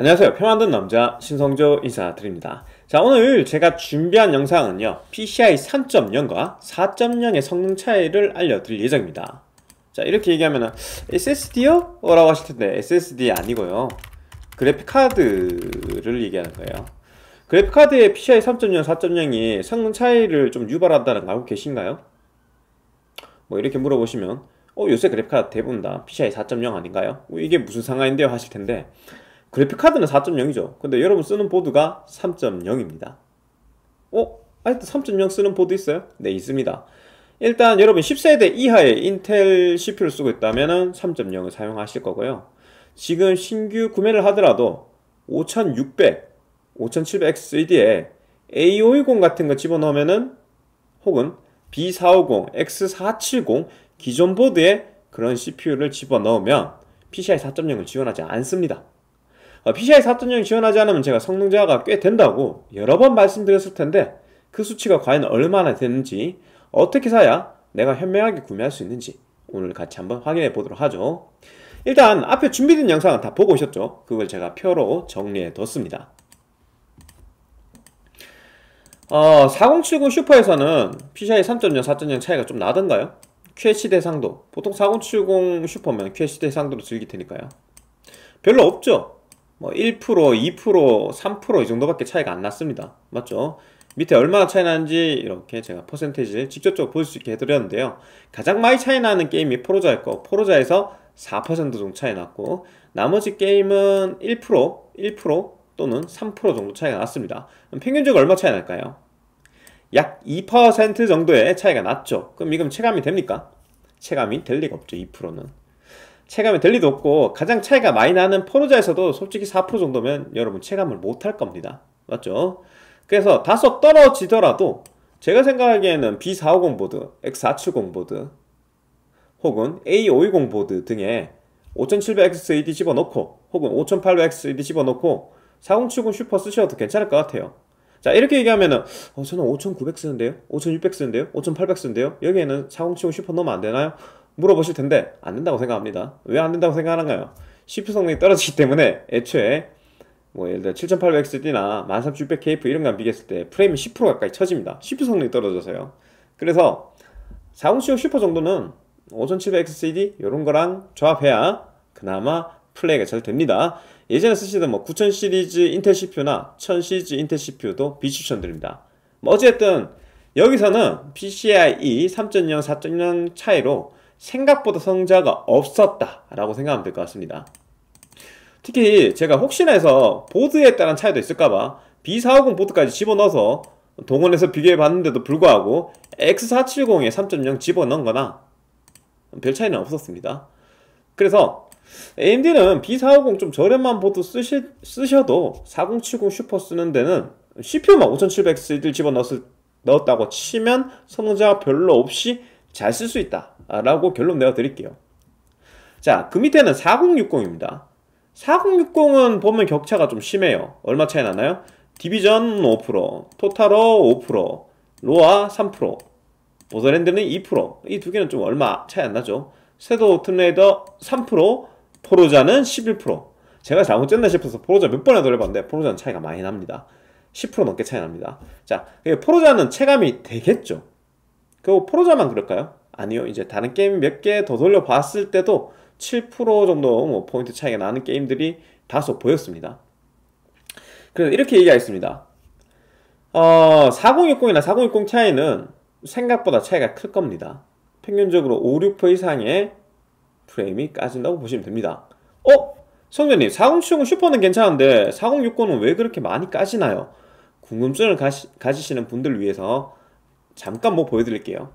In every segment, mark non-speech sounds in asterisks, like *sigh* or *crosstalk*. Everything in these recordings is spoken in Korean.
안녕하세요 표만든 남자 신성조 인사드립니다 자 오늘 제가 준비한 영상은요 PCI 3.0과 4.0의 성능 차이를 알려드릴 예정입니다 자 이렇게 얘기하면 SSD요? 라고 하실 텐데 SSD 아니고요 그래픽카드를 얘기하는 거예요 그래픽카드의 PCI 3.0, 4.0이 성능 차이를 좀 유발한다는 거 알고 계신가요? 뭐 이렇게 물어보시면 어 요새 그래픽카드 대부분 다 PCI 4.0 아닌가요? 뭐 이게 무슨 상황인데요 하실 텐데 그래픽카드는 4.0이죠. 근데 여러분 쓰는 보드가 3.0입니다. 어? 아직도 3.0 쓰는 보드 있어요? 네, 있습니다. 일단 여러분 10세대 이하의 인텔 CPU를 쓰고 있다면 3.0을 사용하실 거고요. 지금 신규 구매를 하더라도 5600, 5700XD에 A510 같은 거 집어넣으면은 혹은 B450, X470 기존 보드에 그런 CPU를 집어넣으면 PCI 4.0을 지원하지 않습니다. PCI 아, 4.0 지원하지 않으면 제가 성능 저하가 꽤 된다고 여러 번 말씀드렸을 텐데 그 수치가 과연 얼마나 되는지 어떻게 사야 내가 현명하게 구매할 수 있는지 오늘 같이 한번 확인해 보도록 하죠 일단 앞에 준비된 영상은 다 보고 오셨죠 그걸 제가 표로 정리해 뒀습니다 어, 4070 슈퍼에서는 PCI 3.0, 4.0 차이가 좀 나던가요? QHD 대상도 보통 4070 슈퍼면 QHD 대상도로 즐길 테니까요 별로 없죠 뭐 1%, 2%, 3%이 정도밖에 차이가 안 났습니다. 맞죠? 밑에 얼마나 차이 나는지 이렇게 제가 퍼센테이지를 직접적으로 볼 수 있게 해드렸는데요. 가장 많이 차이 나는 게임이 포로자일 거. 포로자에서 4% 정도 차이 났고 나머지 게임은 1%, 1% 또는 3% 정도 차이가 났습니다. 평균적으로 얼마 차이 날까요? 약 2% 정도의 차이가 났죠. 그럼 이건 체감이 됩니까? 체감이 될 리가 없죠. 2%는. 체감이 될 리도 없고 가장 차이가 많이 나는 포르자에서도 솔직히 4% 정도면 여러분 체감을 못 할 겁니다. 맞죠? 그래서 다소 떨어지더라도 제가 생각하기에는 B450 보드, X470 보드 혹은 A520 보드 등에 5700XED 집어넣고 혹은 5800XED 집어넣고 4070 슈퍼 쓰셔도 괜찮을 것 같아요. 자 이렇게 얘기하면은 어, 저는 5900 쓰는데요? 5600 쓰는데요? 5800 쓰는데요? 여기에는 4070 슈퍼 넣으면 안 되나요? 물어보실 텐데 안 된다고 생각합니다. 왜 안 된다고 생각하는가요? CPU 성능이 떨어지기 때문에 애초에 뭐 예를 들어 7800XD나 13600KF 이런 거랑 비교했을 때 프레임이 10% 가까이 처집니다. CPU 성능이 떨어져서요. 그래서 4070 슈퍼 정도는 5700XD 이런 거랑 조합해야 그나마 플레이가 잘 됩니다. 예전에 쓰시던 뭐9000 시리즈 인텔 CPU나 1000 시리즈 인텔 CPU도 비추천드립니다. 뭐 어쨌든 여기서는 PCIe 3.0, 4.0 차이로 생각보다 성자가 없었다라고 생각하면 될 것 같습니다. 특히 제가 혹시나 해서 보드에 따른 차이도 있을까봐 B450 보드까지 집어넣어서 동원해서 비교해봤는데도 불구하고 X470에 3.0 집어넣은 거나 별 차이는 없었습니다. 그래서 AMD는 B450 좀 저렴한 보드 쓰시, 쓰셔도 4070 슈퍼 쓰는 데는 CPU만 5700X를 집어넣었 넣었다고 치면 성능자가 별로 없이 잘쓸수 있다라고 결론 내어드릴게요. 자, 그 밑에는 4060입니다. 4060은 보면 격차가 좀 심해요. 얼마 차이 나나요? 디비전 5%, 토탈어 5%, 로아 3%, 보더랜드는 2%. 이 두 개는 좀 얼마 차이 안 나죠. 섀도 툼레이더 3%, 포로자는 11%. 제가 잘못했나 싶어서 포로자 몇 번이나 돌려봤는데 포로자는 차이가 많이 납니다. 10% 넘게 차이 납니다. 자, 포로자는 체감이 되겠죠. 그 포로자만 그럴까요? 아니요. 이제 다른 게임 몇 개 더 돌려봤을 때도 7% 정도 뭐 포인트 차이가 나는 게임들이 다소 보였습니다. 그래서 이렇게 얘기가 있습니다. 어, 4060이나 4060 차이는 생각보다 차이가 클 겁니다. 평균적으로 5, 6% 이상의 프레임이 까진다고 보시면 됩니다. 어? 성재님, 4070 슈퍼는 괜찮은데 4060은 왜 그렇게 많이 까지나요? 궁금증을 가시, 가지시는 분들 위해서 잠깐 뭐 보여드릴게요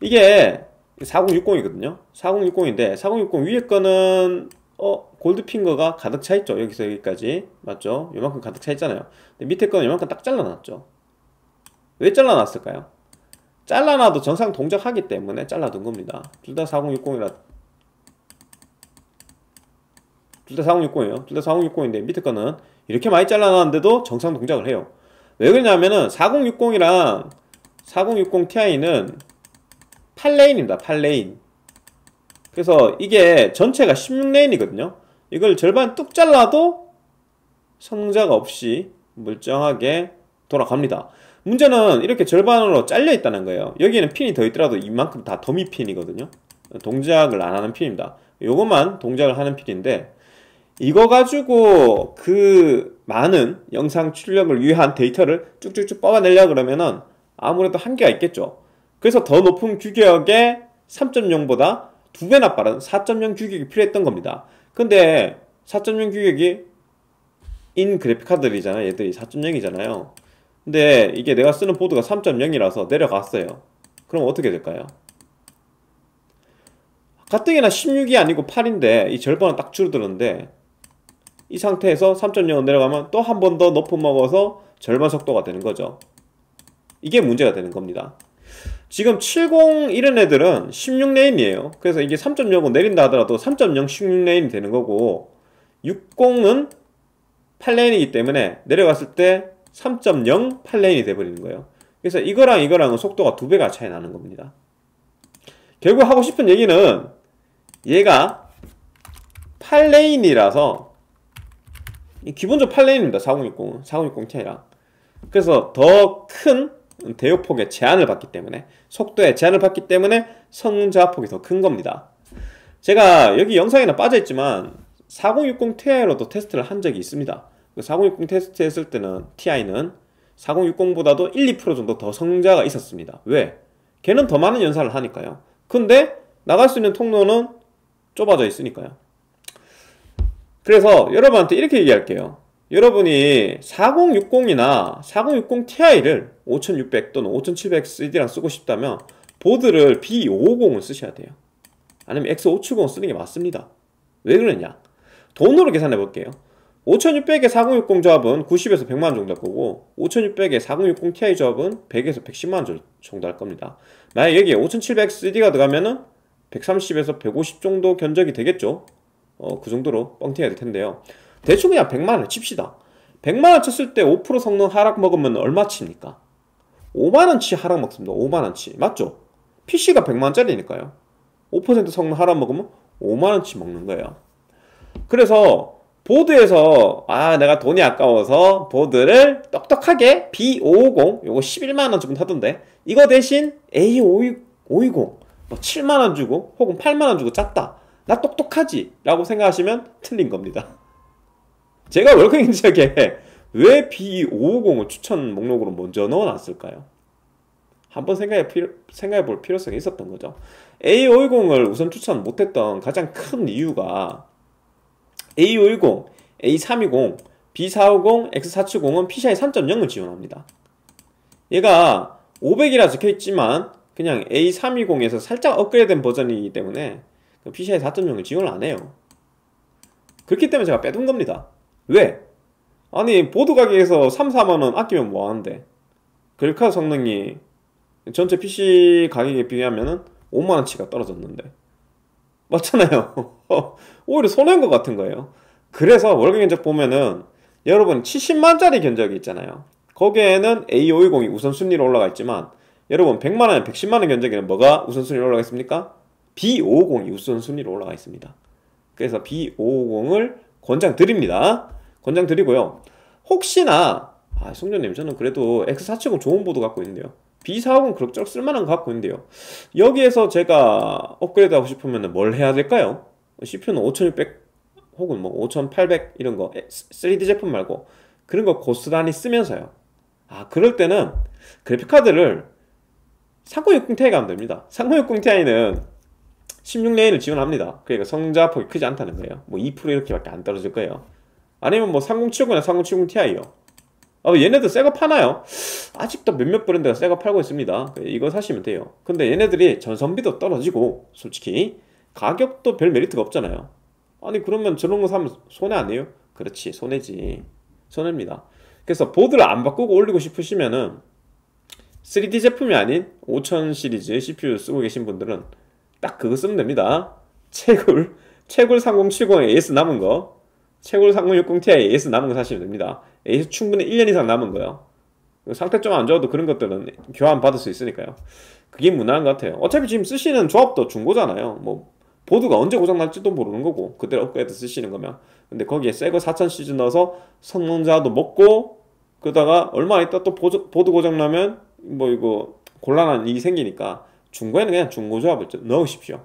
이게 4060이거든요 4060인데 4060 위에 거는 어 골드핑거가 가득 차 있죠 여기서 여기까지 맞죠 요만큼 가득 차 있잖아요 근데 밑에 거는 요만큼 딱 잘라놨죠 왜 잘라놨을까요 잘라놔도 정상 동작하기 때문에 잘라둔 겁니다 둘 다 4060이라 둘 다 4060이에요 둘 다 4060인데 밑에 거는 이렇게 많이 잘라놨는데도 정상 동작을 해요 왜 그러냐면은 4060이랑 4060 Ti는 8레인입니다. 8레인. 그래서 이게 전체가 16레인이거든요. 이걸 절반 뚝 잘라도 성자가 없이 멀쩡하게 돌아갑니다. 문제는 이렇게 절반으로 잘려 있다는 거예요. 여기에는 핀이 더 있더라도 이만큼 다 더미 핀이거든요. 동작을 안 하는 핀입니다. 요것만 동작을 하는 핀인데 이거 가지고 그 많은 영상 출력을 위한 데이터를 쭉쭉쭉 뽑아내려 그러면은 아무래도 한계가 있겠죠. 그래서 더 높은 규격의 3.0보다 두 배나 빠른 4.0 규격이 필요했던 겁니다. 근데 4.0 규격이 인 그래픽카드들이잖아요. 얘들이 4.0이잖아요. 근데 이게 내가 쓰는 보드가 3.0이라서 내려갔어요. 그럼 어떻게 될까요? 가뜩이나 16이 아니고 8인데 이 절반은 딱 줄어드는데 이 상태에서 3.0으로 내려가면 또 한 번 더 높은 먹어서 절반 속도가 되는 거죠. 이게 문제가 되는 겁니다. 지금 70 이런 애들은 16레인이에요. 그래서 이게 3.05 내린다 하더라도 3.0 16레인이 되는 거고 60은 8레인이기 때문에 내려갔을 때 3.0 8레인이 돼버리는 거예요. 그래서 이거랑 이거랑은 속도가 두 배가 차이 나는 겁니다. 결국 하고 싶은 얘기는 얘가 8레인이라서 기본적으로 8레인입니다. 4060은 4060 Ti랑 그래서 더큰 대역폭의 제한을 받기 때문에 속도의 제한을 받기 때문에 성자폭이 더 큰 겁니다. 제가 여기 영상에는 빠져있지만 4060 Ti로도 테스트를 한 적이 있습니다. 4060 그 테스트 했을 때는 Ti는 4060보다도 1, 2% 정도 더 성자가 있었습니다. 왜? 걔는 더 많은 연산을 하니까요. 근데 나갈 수 있는 통로는 좁아져 있으니까요. 그래서 여러분한테 이렇게 얘기할게요. 여러분이 4060이나 4060 Ti를 5600 또는 5700 CD랑 쓰고 싶다면 보드를 B550을 쓰셔야 돼요 아니면 X570 쓰는 게 맞습니다 왜 그러냐 돈으로 계산해 볼게요 5600에 4060 조합은 90에서 100만원 정도 할 거고 5600에 4060 Ti 조합은 100에서 110만원 정도 할 겁니다 만약 여기에 5700 CD가 들어가면은 130에서 150 정도 견적이 되겠죠 어, 그 정도로 뻥튀기가 될 텐데요 대충 그냥 100만원 칩시다. 100만원 쳤을 때 5% 성능 하락 먹으면 얼마 칩니까? 5만원치 하락 먹습니다. 5만원치. 맞죠? PC가 100만원짜리니까요. 5% 성능 하락 먹으면 5만원치 먹는 거예요. 그래서 보드에서 아 내가 돈이 아까워서 보드를 똑똑하게 B550 요거 11만원 주고 하던데 이거 대신 A520 뭐 7만원 주고 혹은 8만원 주고 짰다 나 똑똑하지 라고 생각하시면 틀린 겁니다 제가 월클 인지에게 왜 B550을 추천 목록으로 먼저 넣어놨을까요? 한번 생각해, 필 생각해 볼 필요성이 있었던 거죠. A50을 우선 추천 못했던 가장 큰 이유가 A50, A320, B450, X470은 PCI 3.0을 지원합니다. 얘가 500이라 적혀있지만 그냥 A320에서 살짝 업그레이드된 버전이기 때문에 PCI 4.0을 지원을 안 해요. 그렇기 때문에 제가 빼둔 겁니다. 왜? 아니 보드 가게에서 3, 4만원 아끼면 뭐하는데 그래카드 성능이 전체 PC 가격에 비하면 5만원치가 떨어졌는데 맞잖아요 *laughs* 오히려 손해인 것 같은 거예요 그래서 월경 견적 보면은 여러분 70만짜리 견적이 있잖아요 거기에는 A520이 e 우선순위로 올라가 있지만 여러분 100만원, 110만원 견적에는 뭐가 우선순위로 올라가 있습니까? B550이 우선순위로 올라가 있습니다 그래서 B550을 권장 드립니다 권장드리고요. 혹시나 아, 성준님 저는 그래도 X470 좋은 보드 갖고 있는데요. B40은 그럭저럭 쓸만한 거 갖고 있는데요. 여기에서 제가 업그레이드 하고 싶으면 뭘 해야 될까요? CPU는 5600 혹은 뭐 5800 이런 거 3D 제품 말고 그런 거 고스란히 쓰면서요. 아 그럴 때는 그래픽카드를 3060 Ti 가면 됩니다. 3060 Ti는 16레인을 지원합니다. 그러니까 성자폭이 크지 않다는 거예요. 뭐 2% 이렇게밖에 안 떨어질 거예요. 아니면 뭐 3070이나 3070 Ti요 아, 얘네들 새거 파나요? 아직도 몇몇 브랜드가 새거 팔고 있습니다 이거 사시면 돼요 근데 얘네들이 전선비도 떨어지고 솔직히 가격도 별 메리트가 없잖아요 아니 그러면 저런 거 사면 손해 아니에요? 그렇지 손해지 손해입니다 그래서 보드를 안 바꾸고 올리고 싶으시면은 3D 제품이 아닌 5000 시리즈 CPU 쓰고 계신 분들은 딱 그거 쓰면 됩니다 *laughs* 채굴 채굴 3070에 AS 남은 거 채굴 3060ti AS 남은 거 사시면 됩니다. AS 충분히 1년 이상 남은 거요. 상태 좀 안 좋아도 그런 것들은 교환 받을 수 있으니까요. 그게 무난한 것 같아요. 어차피 지금 쓰시는 조합도 중고잖아요. 뭐 보드가 언제 고장 날지도 모르는 거고 그대로 업그레이드 쓰시는 거면. 근데 거기에 새 거 4000 시즈 넣어서 성능자도 먹고 그러다가 얼마 있다 또 보조, 보드 고장 나면 뭐 이거 곤란한 일이 생기니까 중고에는 그냥 중고 조합을 넣으십시오.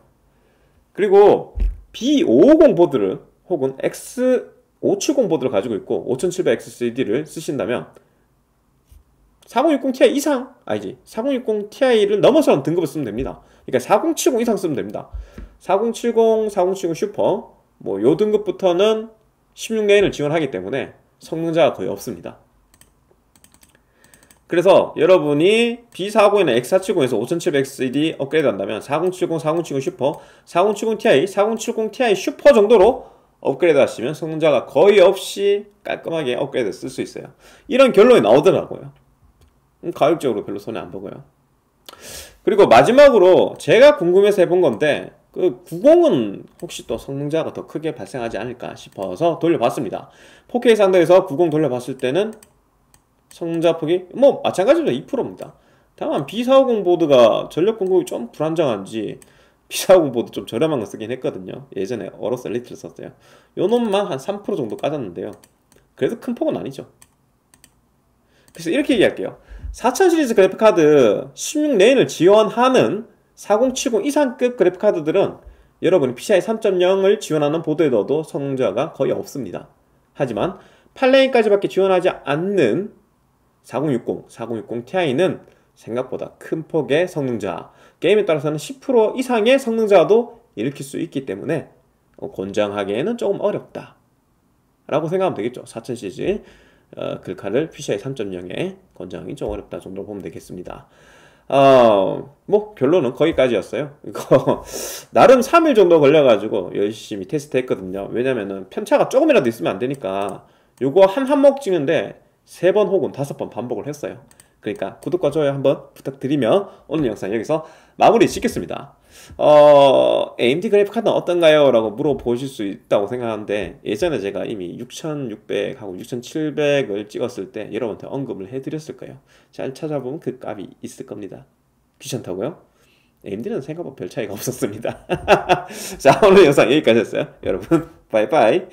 그리고 B550 보드를 혹은 X570 보드를 가지고 있고 5700XCD를 쓰신다면 4060ti 이상 아니지 4060ti를 넘어서 는 등급을 쓰면 됩니다 그러니까 4070 이상 쓰면 됩니다 4070, 4070 슈퍼 뭐 요 등급부터는 16레인을 지원하기 때문에 성능자가 거의 없습니다 그래서 여러분이 B450이나 X470에서 5700XD 업그레이드 한다면 4070, 4070 슈퍼, 4070 Ti, 4070 Ti 슈퍼 정도로 업그레이드 하시면 성능자가 거의 없이 깔끔하게 업그레이드 쓸 수 있어요 이런 결론이 나오더라고요 음, 가격적으로 별로 손해 안 보고요 그리고 마지막으로 제가 궁금해서 해본 건데 그 90은 혹시 또 성능자가 더 크게 발생하지 않을까 싶어서 돌려봤습니다 4K 상대에서 90 돌려봤을 때는 성능자 폭이 뭐 마찬가지로 2%입니다 다만 B450 보드가 전력 공급이 좀 불안정한지 피자 공보도 좀 저렴한 거 쓰긴 했거든요 예전에 어로스 엘리트를 썼어요 요 놈만 한 3% 정도 까졌는데요 그래서 큰 폭은 아니죠 그래서 이렇게 얘기할게요 4000 시리즈 그래픽카드 16레인을 지원하는 4070 이상급 그래픽카드들은 여러분이 PCI 3.0을 지원하는 보드에 넣어도 성능저하가 거의 없습니다 하지만 8레인까지밖에 지원하지 않는 4060, 4060 Ti는 생각보다 큰 폭의 성능 저하 게임에 따라서는 10% 이상의 성능 저하도 일으킬 수 있기 때문에 어, 권장하기에는 조금 어렵다 라고 생각하면 되겠죠 4000cc 어, 글카를 PCI 3.0에 권장하기 좀 어렵다 정도로 보면 되겠습니다 어, 뭐 결론은 거기까지였어요 이거 *laughs* 나름 3일 정도 걸려가지고 열심히 테스트 했거든요 왜냐면은 편차가 조금이라도 있으면 안되니까 요거 한 한몫 찍는데 3번 혹은 5번 반복을 했어요 그러니까 구독과 좋아요 한번 부탁드리며 오늘 영상 여기서 마무리 짓겠습니다. 어, AMD 그래픽 카드 어떤가요? 라고 물어보실 수 있다고 생각하는데 예전에 제가 이미 6600하고 6700을 찍었을 때 여러분한테 언급을 해드렸을 거예요. 잘 찾아보면 그 값이 있을 겁니다. 귀찮다고요? AMD는 생각보다 별 차이가 *laughs* 없었습니다. *laughs* 자, 오늘 영상 여기까지였어요. 여러분, 바이바이.